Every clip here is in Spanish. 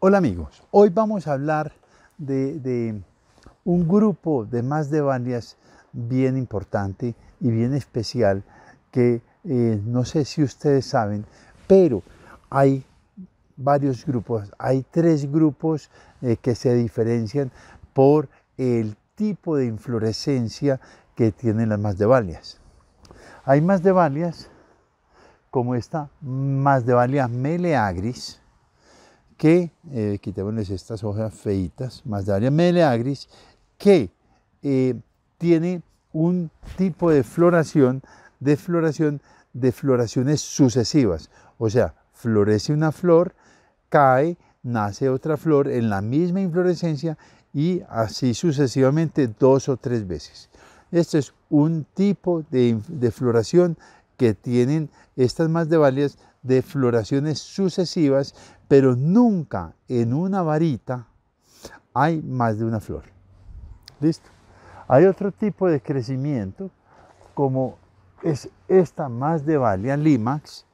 Hola amigos, hoy vamos a hablar de, un grupo de más de bien importante y bien especial que eh, no sé si ustedes saben, pero hay varios grupos, hay tres grupos eh, que se diferencian por el tipo de inflorescencia que tienen las más de Hay más de como esta valia meleagris, que, eh, estas hojas feitas, Masdevalia meleagris, que eh, tiene un tipo de floración, de floración, de floraciones sucesivas. O sea, florece una flor, cae, nace otra flor en la misma inflorescencia y así sucesivamente dos o tres veces. Este es un tipo de, de floración que tienen estas más de valias de floraciones sucesivas, pero nunca en una varita hay más de una flor. ¿Listo? Hay otro tipo de crecimiento, como es esta más de valia limax,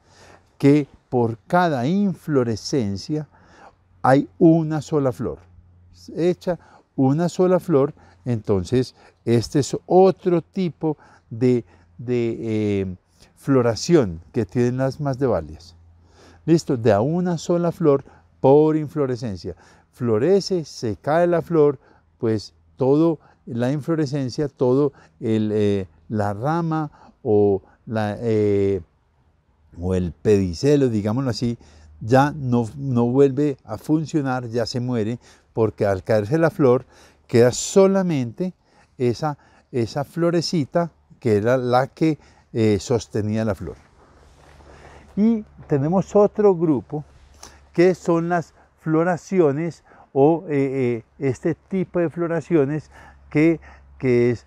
que por cada inflorescencia hay una sola flor. Hecha una sola flor, entonces este es otro tipo de, eh, floración que tienen las más valias, Listo, de a una sola flor por inflorescencia. Florece, se cae la flor, pues todo la inflorescencia, todo el, eh, la rama o, la, eh, o el pedicelo, digámoslo así, ya no, no vuelve a funcionar, ya se muere, porque al caerse la flor queda solamente esa, esa florecita que era la que eh, sostenía la flor. Y tenemos otro grupo que son las floraciones o eh, eh, este tipo de floraciones que, es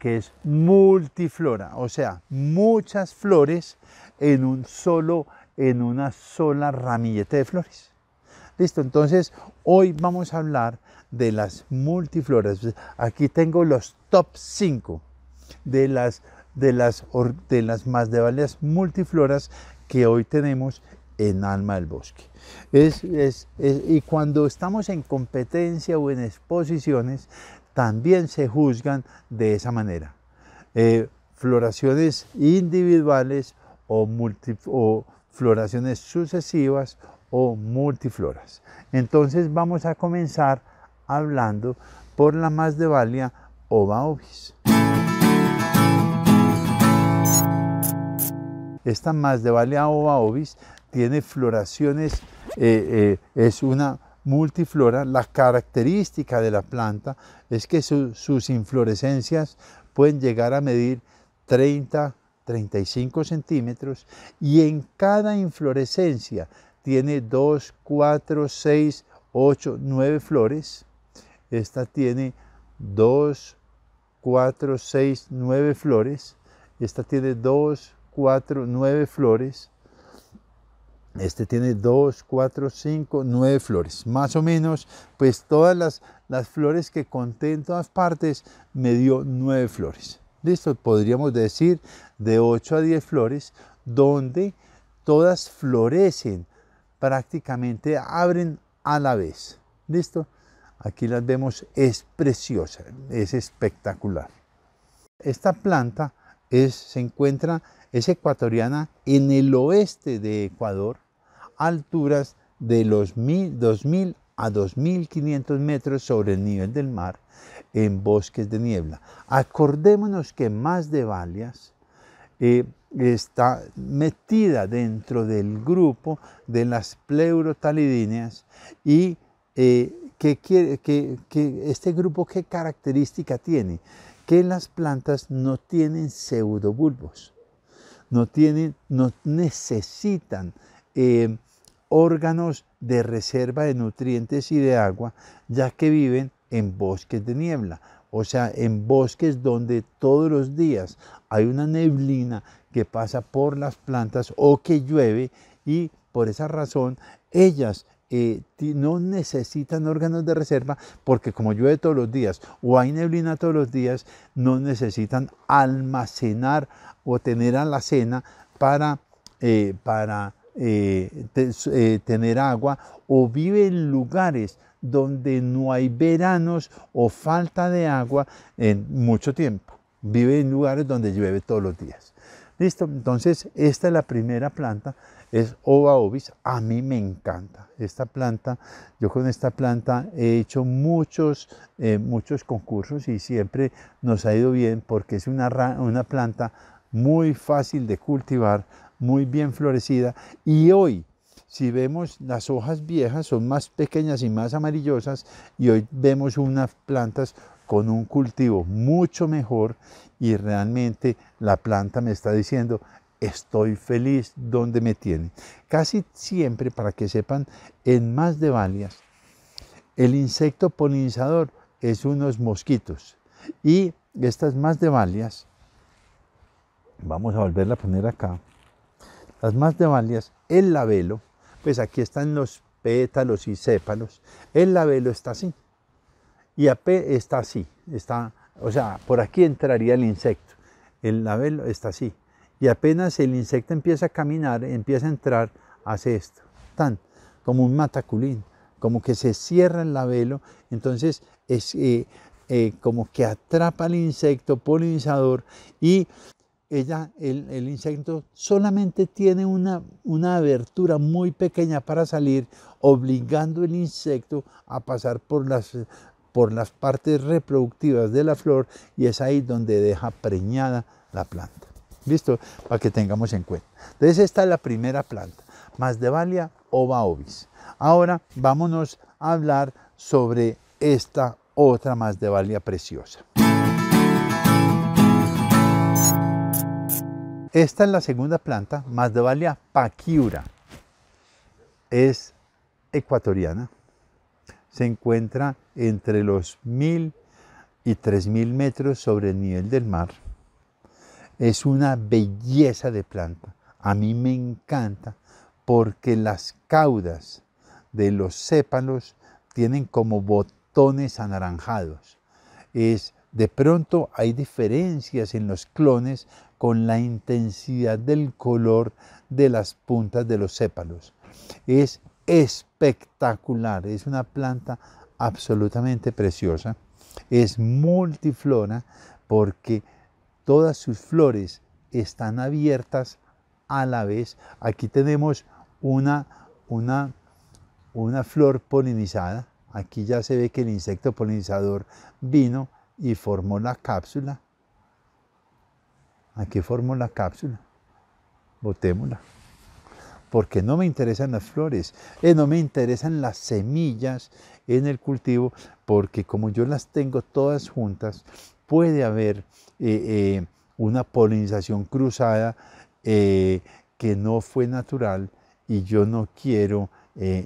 que es multiflora, o sea, muchas flores en un solo, en una sola ramillete de flores. Listo, entonces hoy vamos a hablar de las multifloras. Aquí tengo los top 5 de las de las, de las más de multifloras que hoy tenemos en Alma del Bosque. y cuando estamos en competencia o en exposiciones, también se juzgan de esa manera. Eh, floraciones individuales o, o floraciones sucesivas o multifloras. Entonces vamos a comenzar hablando por la más de valia o baobis. Esta de ova ovis tiene floraciones, eh, eh, es una multiflora. La característica de la planta es que sus inflorescencias pueden llegar a medir 30, 35 centímetros y en cada inflorescencia tiene 2, 4, 6, 8, 9 flores. Esta tiene 2, 4, 6, 9 flores. Esta tiene 2, 4, 9 flores. Este tiene dos, cuatro, cinco, nueve flores. Más o menos, pues todas las, las flores que conté en todas partes me dio nueve flores. Listo, podríamos decir de 8 a 10 flores, donde todas florecen, prácticamente abren a la vez. Listo, aquí las vemos, es preciosa, es espectacular. Esta planta es, se encuentra es ecuatoriana en el oeste de Ecuador, alturas de los 2.000 a 2.500 metros sobre el nivel del mar, en bosques de niebla. Acordémonos que más de Valias eh, está metida dentro del grupo de las pleurotalidíneas y eh, que este grupo qué característica tiene? Que las plantas no tienen pseudobulbos no, tienen, no necesitan eh, órganos de reserva de nutrientes y de agua, ya que viven en bosques de niebla, o sea, en bosques donde todos los días hay una neblina que pasa por las plantas o que llueve y por esa razón ellas eh, no necesitan órganos de reserva porque como llueve todos los días o hay neblina todos los días, no necesitan almacenar o tener alacena para, eh, para eh, tener agua o vive en lugares donde no hay veranos o falta de agua en mucho tiempo. Vive en lugares donde llueve todos los días. Listo, entonces esta es la primera planta, es Ova ovis, a mí me encanta esta planta, yo con esta planta he hecho muchos, eh, muchos concursos y siempre nos ha ido bien porque es una, una planta muy fácil de cultivar, muy bien florecida y hoy si vemos las hojas viejas son más pequeñas y más amarillosas y hoy vemos unas plantas con un cultivo mucho mejor y realmente la planta me está diciendo, estoy feliz donde me tiene. Casi siempre, para que sepan, en más de valias, el insecto polinizador es unos mosquitos y estas más de valias, vamos a volverla a poner acá, las más de valias, el labelo, pues aquí están los pétalos y sépalos, el labelo está así. Y AP está así, está, o sea, por aquí entraría el insecto. El labelo está así. Y apenas el insecto empieza a caminar, empieza a entrar, hace esto, tan, como un mataculín, como que se cierra el labelo, entonces es eh, eh, como que atrapa al insecto polinizador y ella, el, insecto solamente tiene una, una abertura muy pequeña para salir, obligando el insecto a pasar por las por las partes reproductivas de la flor y es ahí donde deja preñada la planta. ¿Listo? Para que tengamos en cuenta. Entonces esta es la primera planta, Masdevalia ovaobis. Ahora vámonos a hablar sobre esta otra Masdevalia preciosa. Esta es la segunda planta, Masdevalia paquiura. Es ecuatoriana, se encuentra entre los 1000 y 3000 metros sobre el nivel del mar. Es una belleza de planta. A mí me encanta porque las caudas de los sépalos tienen como botones anaranjados. Es de pronto hay diferencias en los clones con la intensidad del color de las puntas de los sépalos. Es espectacular, es una planta absolutamente preciosa, es multiflora porque todas sus flores están abiertas a la vez. Aquí tenemos una, una, una flor polinizada, aquí ya se ve que el insecto polinizador vino y formó la cápsula. Aquí formó la cápsula. Botémosla porque no me interesan las flores, eh, no me interesan las semillas en el cultivo, porque como yo las tengo todas juntas, puede haber eh, eh, una polinización cruzada que no fue natural y yo no quiero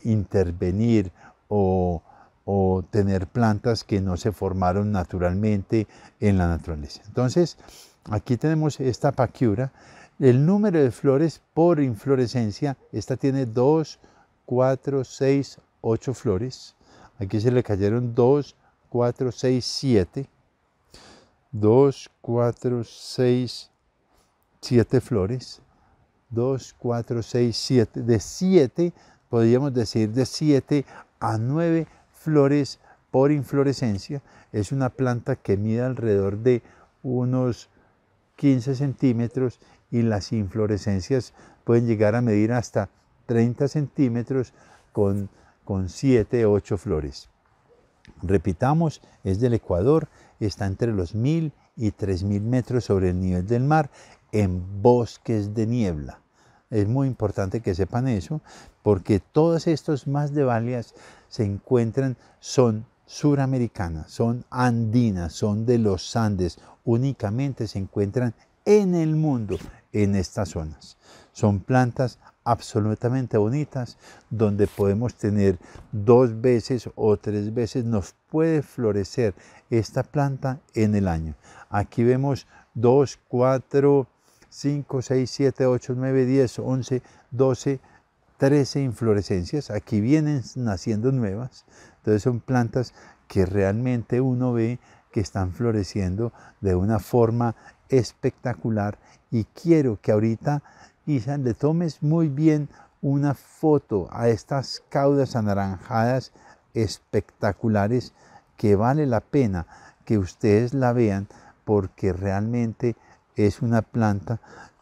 intervenir o, o tener plantas que no se formaron naturalmente en la naturaleza. Entonces, aquí tenemos esta paquiura el número de flores por inflorescencia, esta tiene 2, 4, 6, 8 flores. Aquí se le cayeron 2, 4, 6, 7. 2, 4, 6, 7 flores. 2, 4, 6, 7. De 7, podríamos decir de 7 a 9 flores por inflorescencia. Es una planta que mide alrededor de unos 15 centímetros y las inflorescencias pueden llegar a medir hasta 30 centímetros con, con 7, 8 flores. Repitamos, es del Ecuador, está entre los 1000 y 3000 metros sobre el nivel del mar en bosques de niebla. Es muy importante que sepan eso porque todos estos más de valias se encuentran, son suramericanas, son andinas, son de los Andes, únicamente se encuentran en el mundo, en estas zonas. Son plantas absolutamente bonitas donde podemos tener dos veces o tres veces nos puede florecer esta planta en el año. Aquí vemos 2, 4, 5, 6, 7, 8, 9, 10, 11, 12, 13 inflorescencias. Aquí vienen naciendo nuevas. Entonces son plantas que realmente uno ve que están floreciendo de una forma espectacular y quiero que ahorita, Isa, le tomes muy bien una foto a estas caudas anaranjadas espectaculares que vale la pena que ustedes la vean porque realmente es una planta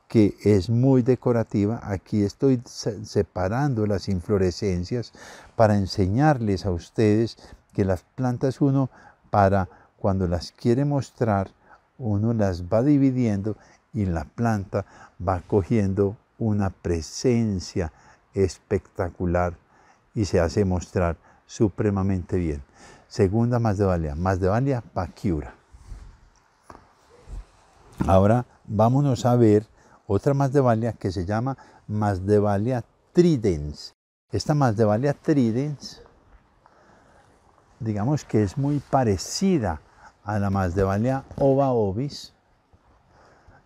que es muy decorativa. Aquí estoy separando las inflorescencias para enseñarles a ustedes que las plantas uno para cuando las quiere mostrar uno las va dividiendo y la planta va cogiendo una presencia espectacular y se hace mostrar supremamente bien. Segunda más más de de Masdevalia Paquiura. Ahora vámonos a ver otra más de Masdevalia que se llama más Masdevalia Tridens. Esta más Masdevalia Tridens, digamos que es muy parecida a de Balea Ova Ovis,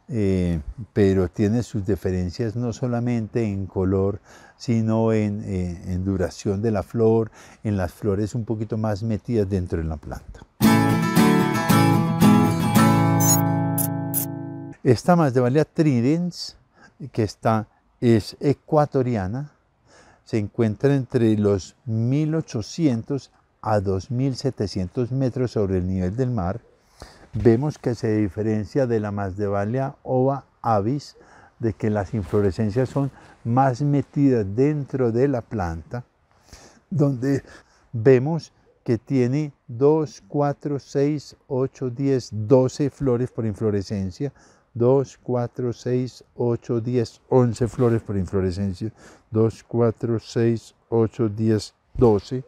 eh, pero tiene sus diferencias no solamente en color, sino eh, en, duración de la flor, en las flores un poquito más metidas dentro de la planta. Esta más de Tridens, que está, es ecuatoriana, se encuentra entre los 1800 a 2.700 metros sobre el nivel del mar, vemos que se diferencia de la valia ova avis, de que las inflorescencias son más metidas dentro de la planta, donde vemos que tiene 2, 4, 6, 8, 10, 12 flores por inflorescencia, 2, 4, 6, 8, 10, 11 flores por inflorescencia, 2, 4, 6, 8, 10, 12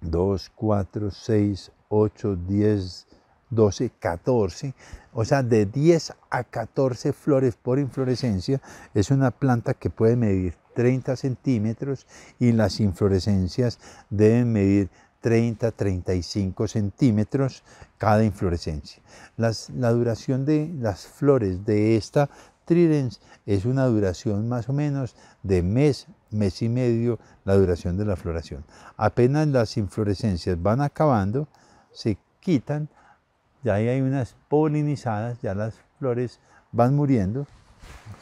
2, 4, 6, 8, 10, 12, 14. O sea, de 10 a 14 flores por inflorescencia. Es una planta que puede medir 30 centímetros y las inflorescencias deben medir 30, 35 centímetros cada inflorescencia. la duración de las flores de esta tridens es una duración más o menos de mes mes y medio la duración de la floración. Apenas las inflorescencias van acabando, se quitan, ya hay unas polinizadas, ya las flores van muriendo,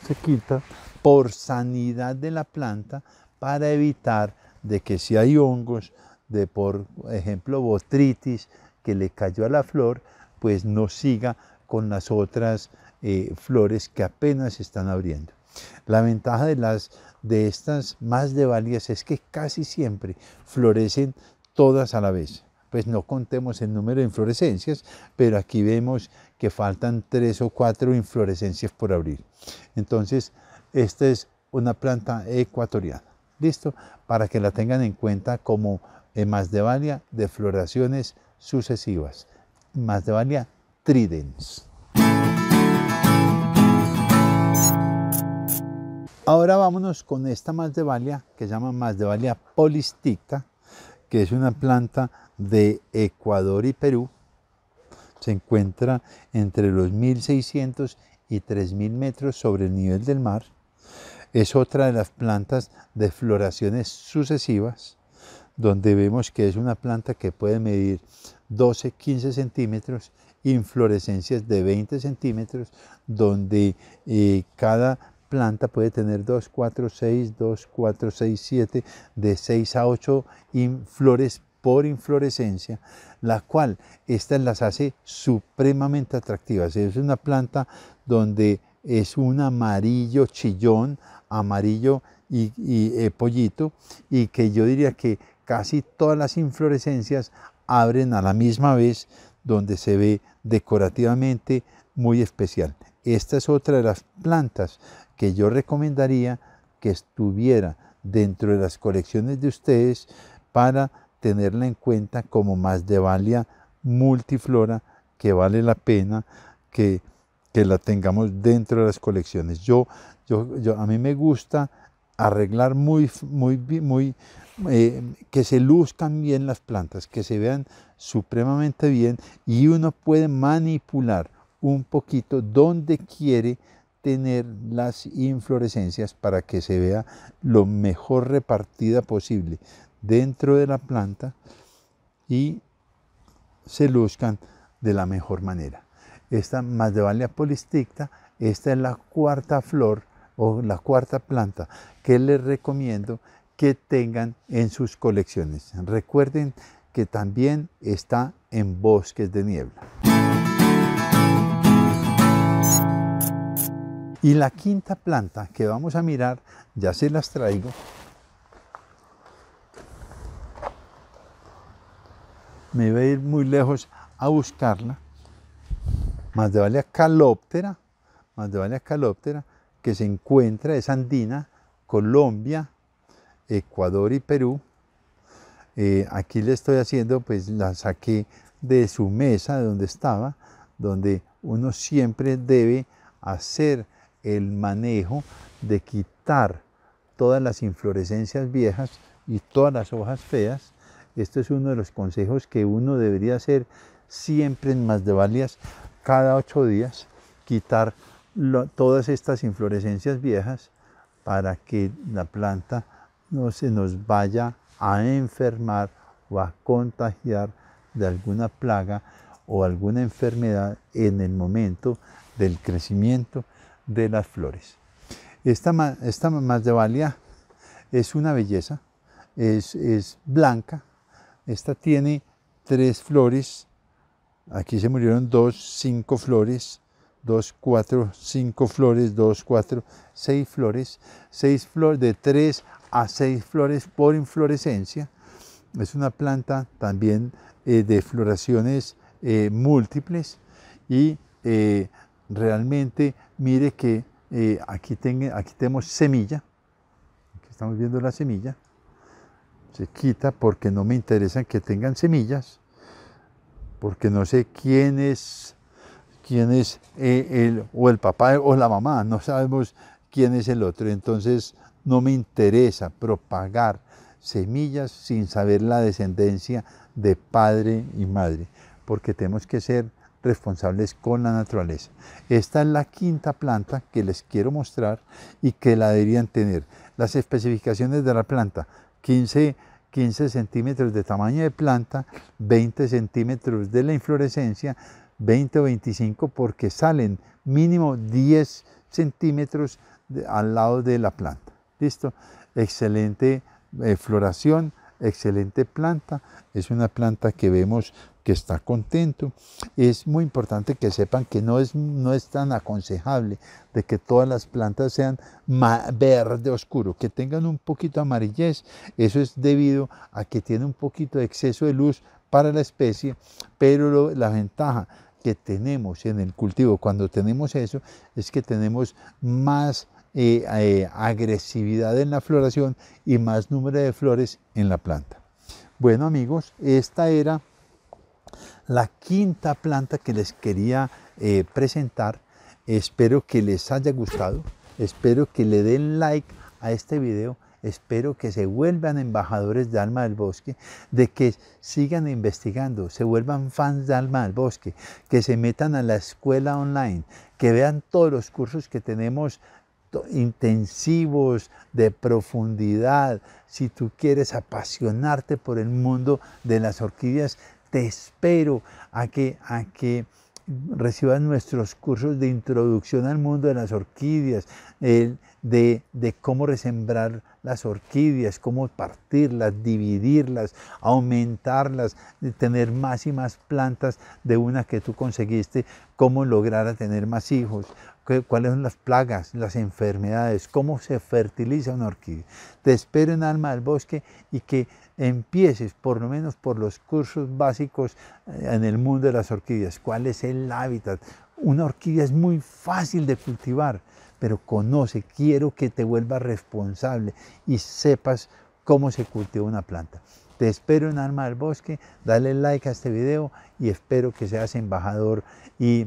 se quita por sanidad de la planta para evitar de que si hay hongos, de por ejemplo botritis que le cayó a la flor, pues no siga con las otras eh, flores que apenas están abriendo. La ventaja de las, de estas más de valias es que casi siempre florecen todas a la vez. Pues no contemos el número de inflorescencias, pero aquí vemos que faltan tres o cuatro inflorescencias por abrir. Entonces, esta es una planta ecuatoriana. ¿Listo? Para que la tengan en cuenta como eh, más de de floraciones sucesivas. Más de valia tridens. Ahora vámonos con esta más de valia, que se llama valia polisticta, que es una planta de Ecuador y Perú. Se encuentra entre los 1600 y 3000 metros sobre el nivel del mar. Es otra de las plantas de floraciones sucesivas, donde vemos que es una planta que puede medir 12-15 centímetros, inflorescencias de 20 centímetros, donde eh, cada planta puede tener 2, 4, 6, 2, 4, 6, 7, de 6 a 8 flores por inflorescencia, la cual estas las hace supremamente atractivas. Es una planta donde es un amarillo chillón, amarillo y, eh, pollito, y que yo diría que casi todas las inflorescencias abren a la misma vez, donde se ve decorativamente muy especial. Esta es otra de las plantas que yo recomendaría que estuviera dentro de las colecciones de ustedes para tenerla en cuenta como más de valia multiflora que vale la pena que, la tengamos dentro de las colecciones. Yo, yo, a mí me gusta arreglar muy, muy, muy, eh, que se luzcan bien las plantas, que se vean supremamente bien y uno puede manipular un poquito donde quiere tener las inflorescencias para que se vea lo mejor repartida posible dentro de la planta y se luzcan de la mejor manera. Esta valía polisticta, esta es la cuarta flor o la cuarta planta que les recomiendo que tengan en sus colecciones. Recuerden que también está en bosques de niebla. Y la quinta planta que vamos a mirar, ya se las traigo, me voy a ir muy lejos a buscarla, más de vale calóptera, más de vale que se encuentra, es andina, Colombia, Ecuador y Perú. Eh, aquí le estoy haciendo, pues la saqué de su mesa, de donde estaba, donde uno siempre debe hacer el manejo de quitar todas las inflorescencias viejas y todas las hojas feas. Esto es uno de los consejos que uno debería hacer siempre en valias cada ocho días, quitar todas estas inflorescencias viejas para que la planta no se nos vaya a enfermar o a contagiar de alguna plaga o alguna enfermedad en el momento del crecimiento de las flores. Esta, esta valía. es una belleza, es, blanca, esta tiene tres flores, aquí se murieron dos, cinco flores, dos, cuatro, cinco flores, dos, cuatro, seis flores, seis flores de tres a seis flores por inflorescencia. Es una planta también eh, de floraciones eh, múltiples y eh, realmente mire que eh, aquí, aquí tenemos semilla, aquí estamos viendo la semilla, se quita porque no me interesan que tengan semillas, porque no sé quién es, quién es eh, el, o el papá o la mamá, no sabemos quién es el otro, entonces no me interesa propagar semillas sin saber la descendencia de padre y madre, porque tenemos que ser responsables con la naturaleza. Esta es la quinta planta que les quiero mostrar y que la deberían tener. Las especificaciones de la planta, 15, 15 centímetros de tamaño de planta, 20 centímetros de la inflorescencia, 20 o 25 porque salen mínimo 10 centímetros al lado de la planta. ¿Listo? Excelente eh, floración, excelente planta. Es una planta que vemos que está contento. Es muy importante que sepan que no es, no es tan aconsejable de que todas las plantas sean verde oscuro, que tengan un poquito amarillez. Eso es debido a que tiene un poquito de exceso de luz para la especie, pero la ventaja que tenemos en el cultivo cuando tenemos eso es que tenemos más eh, eh, agresividad en la floración y más número de flores en la planta. Bueno amigos, esta era la quinta planta que les quería eh, presentar, espero que les haya gustado, espero que le den like a este video, espero que se vuelvan embajadores de Alma del Bosque, de que sigan investigando, se vuelvan fans de Alma del Bosque, que se metan a la escuela online, que vean todos los cursos que tenemos intensivos, de profundidad, si tú quieres apasionarte por el mundo de las orquídeas, te espero a que, a que recibas nuestros cursos de introducción al mundo de las orquídeas, de, cómo resembrar las orquídeas, cómo partirlas, dividirlas, aumentarlas, tener más y más plantas de una que tú conseguiste, cómo lograr tener más hijos, cuáles son las plagas, las enfermedades, cómo se fertiliza una orquídea. Te espero en Alma del Bosque y que empieces por lo menos por los cursos básicos eh, en el mundo de las orquídeas, cuál es el hábitat. Una orquídea es muy fácil de cultivar, pero conoce, quiero que te vuelvas responsable y sepas cómo se cultiva una planta. Te espero en Alma del Bosque, dale like a este video y espero que seas embajador y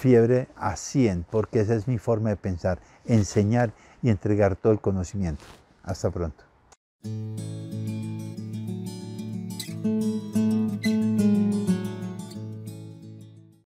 fiebre a 100, porque esa es mi forma de pensar, enseñar y entregar todo el conocimiento. Hasta pronto.